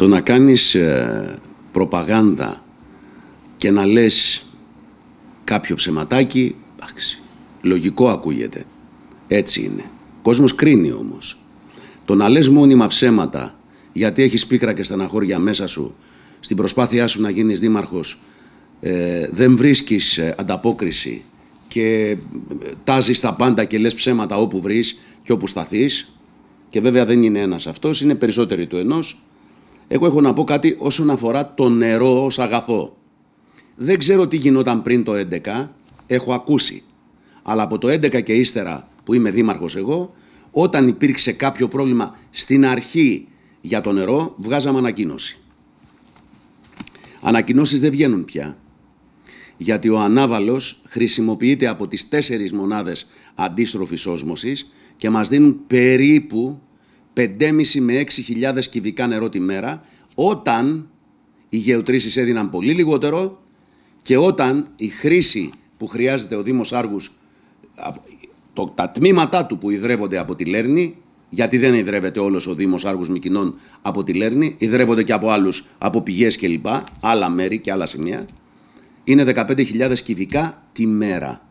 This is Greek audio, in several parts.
Το να κάνεις ε, προπαγάνδα και να λες κάποιο ψεματάκι, λογικό ακούγεται. Έτσι είναι. Ο κόσμος κρίνει όμως. Το να λες μόνιμα ψέματα γιατί έχεις πίκρα και στεναχώρια μέσα σου στην προσπάθειά σου να γίνεις δήμαρχος ε, δεν βρίσκεις ε, ανταπόκριση και ε, τάζεις τα πάντα και λες ψέματα όπου βρεις και όπου σταθείς και βέβαια δεν είναι ένας αυτός, είναι περισσότεροι του ενός εγώ έχω να πω κάτι όσον αφορά το νερό ως αγαθό. Δεν ξέρω τι γινόταν πριν το 11, έχω ακούσει. Αλλά από το 11 και ύστερα που είμαι δήμαρχος εγώ, όταν υπήρξε κάποιο πρόβλημα στην αρχή για το νερό, βγάζαμε ανακοίνωση. Ανακοινώσεις δεν βγαίνουν πια. Γιατί ο ανάβαλος χρησιμοποιείται από τις τέσσερις μονάδες αντίστροφης όσμωσης και μας δίνουν περίπου 5,5 με 6.000 κυβικά νερό τη μέρα, όταν οι γεωτρήσεις έδιναν πολύ λιγότερο και όταν η χρήση που χρειάζεται ο Δήμος Άργους, το, τα τμήματά του που ιδρεύονται από τη Λέρνη, γιατί δεν ιδρεύεται όλος ο Δήμος Άργους Μικινών από τη Λέρνη, ιδρεύονται και από άλλους, από πηγές κλπ, άλλα μέρη και άλλα σημεία, είναι 15.000 κυβικά τη μέρα.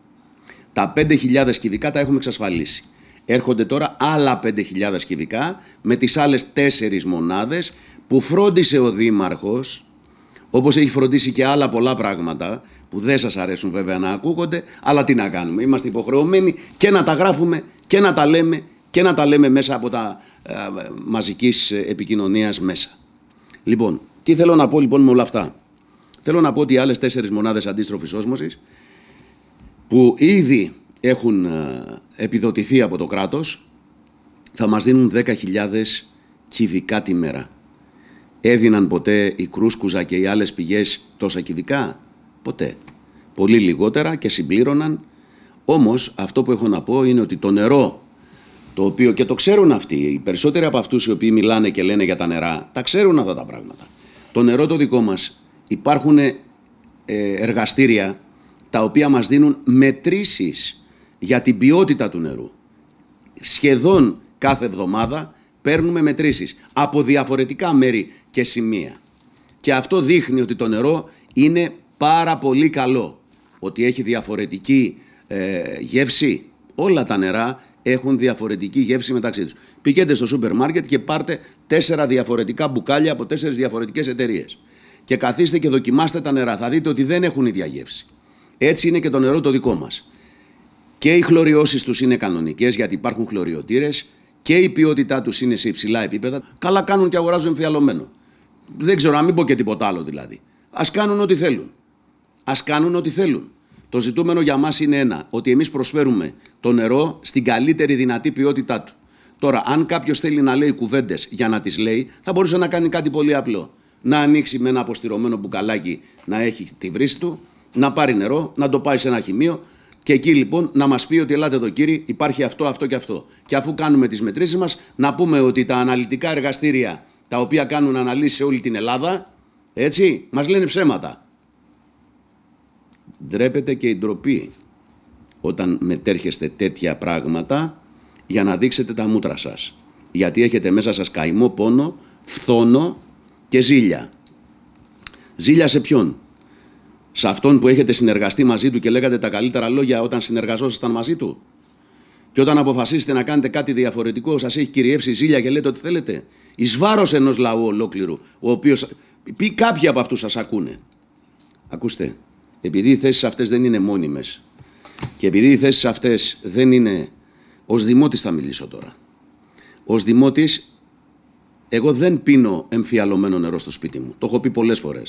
Τα 5.000 κυβικά τα έχουμε εξασφαλίσει. Έρχονται τώρα άλλα 5.000 κυβικά με τις άλλες τέσσερις μονάδες που φρόντισε ο Δήμαρχος, όπως έχει φροντίσει και άλλα πολλά πράγματα που δεν σας αρέσουν βέβαια να ακούγονται, αλλά τι να κάνουμε, είμαστε υποχρεωμένοι και να τα γράφουμε και να τα λέμε και να τα λέμε μέσα από τα ε, μαζικής επικοινωνίας μέσα. Λοιπόν, τι θέλω να πω λοιπόν με όλα αυτά. Θέλω να πω ότι οι άλλες τέσσερις μονάδες αντίστροφης όσμωσης που ήδη έχουν ε, επιδοτηθεί από το κράτος θα μας δίνουν 10.000 κυβικά τη μέρα. Έδιναν ποτέ η Κρούσκουζα και οι άλλες πηγές τόσα κυβικά. Ποτέ. Πολύ λιγότερα και συμπλήρωναν. Όμως αυτό που έχω να πω είναι ότι το νερό το οποίο και το ξέρουν αυτοί, οι περισσότεροι από αυτούς οι οποίοι μιλάνε και λένε για τα νερά, τα ξέρουν αυτά τα πράγματα. Το νερό το δικό μας υπάρχουν ε, εργαστήρια τα οποία μας δίνουν μετρήσεις για την ποιότητα του νερού. Σχεδόν κάθε εβδομάδα παίρνουμε μετρήσεις από διαφορετικά μέρη και σημεία. Και αυτό δείχνει ότι το νερό είναι πάρα πολύ καλό. Ότι έχει διαφορετική ε, γεύση. Όλα τα νερά έχουν διαφορετική γεύση μεταξύ τους. Πηγαίνετε στο σούπερ μάρκετ και πάρτε τέσσερα διαφορετικά μπουκάλια από τέσσερις διαφορετικές εταιρείες. Και καθίστε και δοκιμάστε τα νερά. Θα δείτε ότι δεν έχουν ίδια γεύση. Έτσι είναι και το νερό το δικό μας. Και οι χλωριώσεις τους είναι κανονικές γιατί υπάρχουν χλωριωτήρες και η ποιότητά τους είναι σε υψηλά επίπεδα. Καλά κάνουν και αγοράζουν εμφιαλωμένο. Δεν ξέρω, να μην πω και τίποτα άλλο δηλαδή. Ας κάνουν ό,τι θέλουν. Ας κάνουν ό,τι θέλουν. Το ζητούμενο για μας είναι ένα, ότι εμείς προσφέρουμε το νερό στην καλύτερη δυνατή ποιότητά του. Τώρα, αν κάποιος θέλει να λέει κουβέντες για να τις λέει, θα μπορούσε να κάνει κάτι πολύ απλό. Να ανοίξει με ένα αποστηρωμένο μπουκαλάκι να έχει τη βρύση του, να πάρει νερό, να το πάει σε ένα χημείο, και εκεί λοιπόν να μας πει ότι ελάτε εδώ, κύριε, υπάρχει αυτό, αυτό και αυτό. Και αφού κάνουμε τις μετρήσεις μας, να πούμε ότι τα αναλυτικά εργαστήρια τα οποία κάνουν αναλύσεις σε όλη την Ελλάδα, έτσι, μας λένε ψέματα. Ντρέπεται και η ντροπή όταν μετέρχεστε τέτοια πράγματα για να δείξετε τα μούτρα σας. Γιατί έχετε μέσα σας καημό, πόνο, φθόνο και ζήλια. Ζήλια σε ποιον σε αυτόν που έχετε συνεργαστεί μαζί του και λέγατε τα καλύτερα λόγια όταν συνεργαζόσασταν μαζί του. Και όταν αποφασίσετε να κάνετε κάτι διαφορετικό, σας έχει κυριεύσει η ζήλια και λέτε ό,τι θέλετε. Εις βάρος ενός λαού ολόκληρου, ο οποίος. Πει κάποιοι από αυτούς σας ακούνε. Ακούστε, επειδή οι θέσεις αυτές δεν είναι μόνιμες και επειδή οι θέσεις αυτές δεν είναι. Ως δημότης θα μιλήσω τώρα. Ως δημότης, εγώ δεν πίνω εμφιαλωμένο νερό στο σπίτι μου. Το έχω πει πολλές φορές.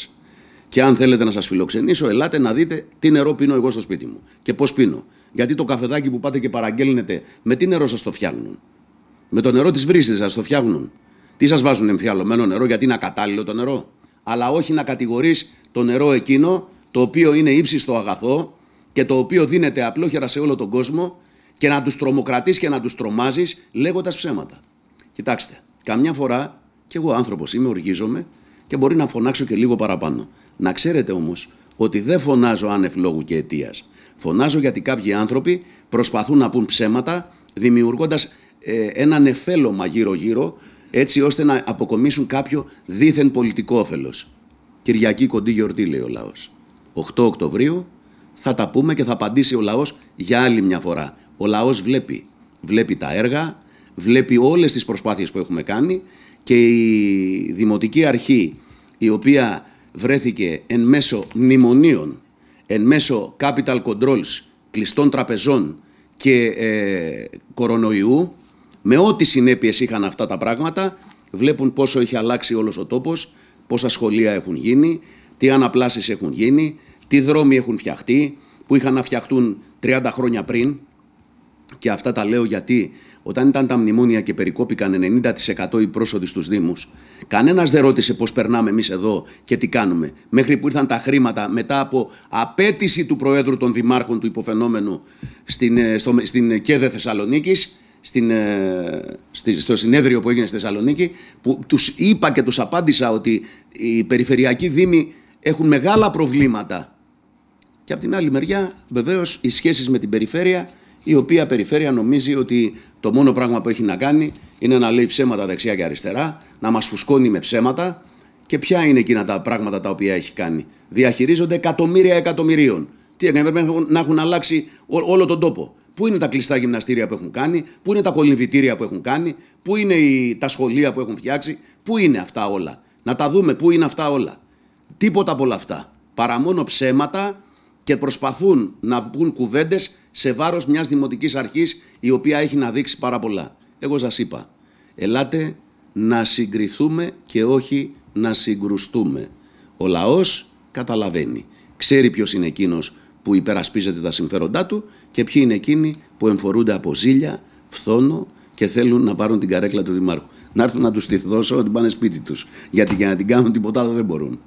Και αν θέλετε να σας φιλοξενήσω, ελάτε να δείτε τι νερό πίνω εγώ στο σπίτι μου και πώς πίνω. Γιατί το καφεδάκι που πάτε και παραγγέλνετε, με τι νερό σας το φτιάχνουν. Με το νερό της βρύσης σας το φτιάχνουν. Τι σας βάζουν εμφιαλωμένο νερό, γιατί είναι ακατάλληλο το νερό. Αλλά όχι να κατηγορείς το νερό εκείνο το οποίο είναι ύψιστο αγαθό και το οποίο δίνεται απλόχερα σε όλο τον κόσμο και να τους τρομοκρατείς και να τους τρομάζεις λέγοντας ψέματα. Κοιτάξτε, καμιά φορά κι εγώ άνθρωπος είμαι, οργίζομαι και μπορεί να φωνάξω και λίγο παραπάνω. Να ξέρετε όμως ότι δεν φωνάζω άνευ λόγου και αιτίας. Φωνάζω γιατί κάποιοι άνθρωποι προσπαθούν να πούν ψέματα, δημιουργώντας ε, ένα νεφέλωμα γύρω-γύρω, έτσι ώστε να αποκομίσουν κάποιο δίθεν πολιτικό όφελος. Κυριακή κοντή γιορτή, λέει ο λαός. 8 Οκτωβρίου θα τα πούμε και θα απαντήσει ο λαός για άλλη μια φορά. Ο λαός βλέπει. Βλέπει τα έργα, βλέπει όλες τις προσπάθειες που έχουμε κάνει και η Δημοτική Αρχή, η οποία βρέθηκε εν μέσω μνημονίων, εν μέσω capital controls, κλειστών τραπεζών και ε, κορονοϊού, με ό,τι συνέπειες είχαν αυτά τα πράγματα, βλέπουν πόσο έχει αλλάξει όλος ο τόπος, πόσα σχολεία έχουν γίνει, τι αναπλάσεις έχουν γίνει, τι δρόμοι έχουν φτιαχτεί, που είχαν να φτιαχτούν 30 χρόνια πριν. Και αυτά τα λέω γιατί όταν ήταν τα μνημόνια και περικόπηκαν 90% οι πρόσοδοι στους Δήμους, κανένας δεν ρώτησε πώς περνάμε εμείς εδώ και τι κάνουμε. Μέχρι που ήρθαν τα χρήματα μετά από απέτηση του Προέδρου των Δημάρχων του υποφαινόμενου στην, ε, στο, στην ΚΕΔΕ Θεσσαλονίκης, ε, στο συνέδριο που έγινε στη Θεσσαλονίκη, που τους είπα και τους απάντησα ότι οι περιφερειακοί Δήμοι έχουν μεγάλα προβλήματα. Και από την άλλη μεριά, βεβαίως, οι σχέσεις με την περιφέρεια η οποία περιφέρεια νομίζει ότι το μόνο πράγμα που έχει να κάνει είναι να λέει ψέματα δεξιά και αριστερά, να μας φουσκώνει με ψέματα και ποια είναι εκείνα τα πράγματα τα οποία έχει κάνει. Διαχειρίζονται εκατομμύρια εκατομμυρίων. Τι έκανε, να έχουν αλλάξει όλο τον τόπο. Πού είναι τα κλειστά γυμναστήρια που έχουν κάνει, πού είναι τα κολυμβητήρια που έχουν κάνει, πού είναι τα σχολεία που έχουν φτιάξει, πού είναι αυτά όλα. Να τα δούμε, πού είναι αυτά όλα. Τίποτα από όλα αυτά. Παρά μόνο ψέματα και προσπαθούν να βγουν κουβέντες σε βάρος μιας δημοτικής αρχής η οποία έχει να δείξει πάρα πολλά. Εγώ σας είπα, ελάτε να συγκριθούμε και όχι να συγκρουστούμε. Ο λαός καταλαβαίνει. Ξέρει ποιος είναι εκείνος που υπερασπίζεται τα συμφέροντά του και ποιοι είναι εκείνοι που εμφορούνται από ζήλια, φθόνο και θέλουν να πάρουν την καρέκλα του Δημάρχου. Να έρθουν να τους τη δώσω ότι πάνε σπίτι τους. Γιατί για να την κάνουν τίποτα δεν μπορούν.